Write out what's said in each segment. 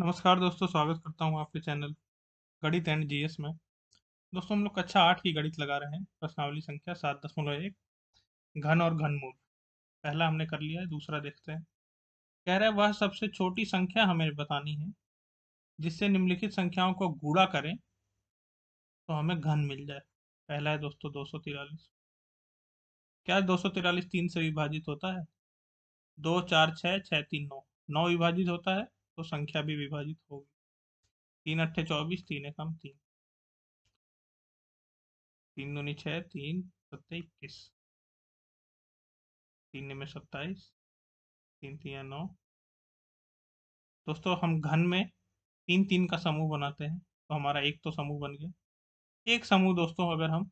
नमस्कार दोस्तों स्वागत करता हूँ आपके चैनल गणित एंड जीएस में दोस्तों हम लोग कक्षा आठ की गणित लगा रहे हैं प्रश्नावली संख्या सात दशमलव एक घन और घनमूल पहला हमने कर लिया है दूसरा देखते हैं कह रहे हैं वह सबसे छोटी संख्या हमें बतानी है जिससे निम्नलिखित संख्याओं को गूढ़ा करें तो हमें घन मिल जाए पहला है दोस्तों दो क्या दो सौ तीन से विभाजित होता है दो चार छः छः तीन नौ नौ विभाजित होता है तो संख्या भी विभाजित होगी तीन अट्ठे चौबीस तीन एकम तीन तीन दूनी छः तीन सत्ते इक्कीस तीन में सत्ताईस तीन तीन नौ दोस्तों हम घन में तीन तीन का समूह बनाते हैं तो हमारा एक तो समूह बन गया एक समूह दोस्तों अगर हम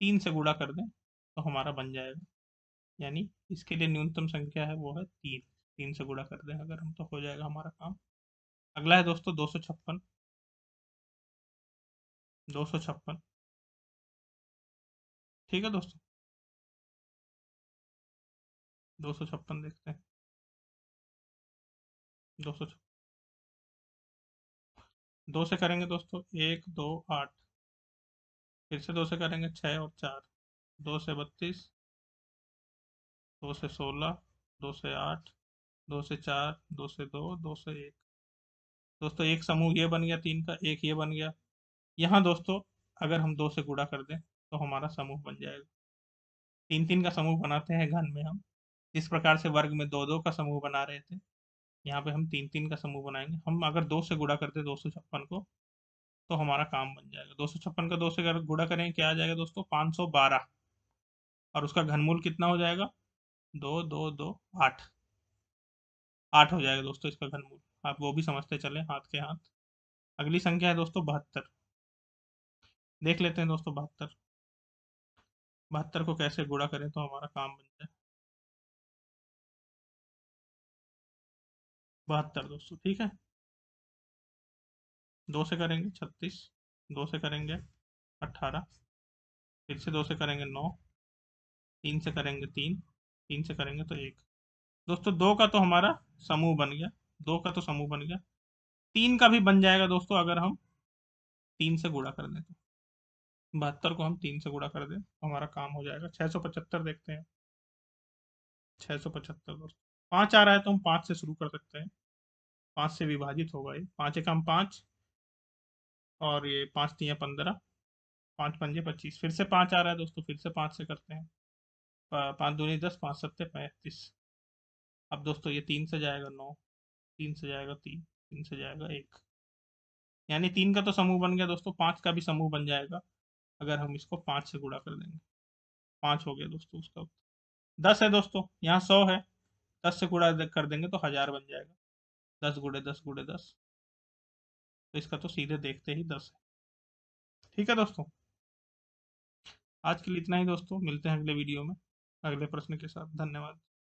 तीन से गुणा कर दें तो हमारा बन जाएगा यानी इसके लिए न्यूनतम संख्या है वो है तीन तीन से गुड़ा कर दें अगर हम तो हो जाएगा हमारा काम अगला है दोस्तों दो सौ छप्पन दो सौ छप्पन ठीक है दोस्तों दो सौ छप्पन देखते हैं दो सौ छप्पन दो से करेंगे दोस्तों एक दो आठ फिर से दो से करेंगे छः और चार दो से बत्तीस दो से सोलह दो से आठ दो से चार दो से दो दो से एक दोस्तों एक समूह ये बन गया तीन का एक ये बन गया यहाँ दोस्तों अगर हम दो से गुड़ा कर दें तो हमारा समूह बन जाएगा तीन तीन का समूह बनाते हैं घन में हम जिस प्रकार से वर्ग में दो दो का समूह बना रहे थे यहाँ पे हम तीन तीन का समूह बनाएंगे हम अगर दो से गुड़ा करते दो सौ छप्पन को तो हमारा काम बन जाएगा दो सौ छप्पन का दो से अगर गुड़ा करें क्या आ जाएगा दोस्तों पाँच सौ बारह और उसका घनमूल कितना हो जाएगा दो दो दो आठ आठ हो जाएगा दोस्तों इसका घनमूल आप वो भी समझते चले हाथ के हाथ अगली संख्या है दोस्तों बहत्तर देख लेते हैं दोस्तों बहत्तर बहत्तर को कैसे गुड़ा करें तो हमारा काम बन जाए बहत्तर दोस्तों ठीक है दो से करेंगे छत्तीस दो से करेंगे अट्ठारह फिर से दो से करेंगे नौ तीन से करेंगे तीन तीन से करेंगे तो एक दोस्तों दो का तो हमारा समूह बन गया दो का तो समूह बन गया तीन का भी बन जाएगा दोस्तों अगर हम तीन से गुड़ा कर दें तो बहत्तर को हम तीन से गुड़ा कर दें तो हमारा काम हो जाएगा छः सौ पचहत्तर देखते हैं छः सौ पचहत्तर दोस्तों पाँच आ रहा है तो हम पाँच से शुरू कर सकते हैं पाँच से विभाजित होगा ये पाँच हम पाँच और ये पाँच तीन पंद्रह पाँच पंजे पच्चीस फिर से पाँच आ रहा है दोस्तों फिर से पाँच से करते हैं पाँच दूनी दस पाँच सत्ते पैंतीस अब दोस्तों ये तीन से जाएगा नौ तीन से जाएगा तीन तीन से जाएगा एक यानी तीन का तो समूह बन गया दोस्तों पाँच का भी समूह बन जाएगा अगर हम इसको पाँच से गुड़ा कर देंगे पाँच हो गया दोस्तों उसका दस है दोस्तों यहाँ सौ है दस से गुड़ा कर देंगे तो हज़ार बन जाएगा दस गुड़े दस गुड़े दस तो इसका तो सीधे देखते ही दस है ठीक है दोस्तों आज के लिए इतना ही दोस्तों मिलते हैं अगले वीडियो में अगले प्रश्न के साथ धन्यवाद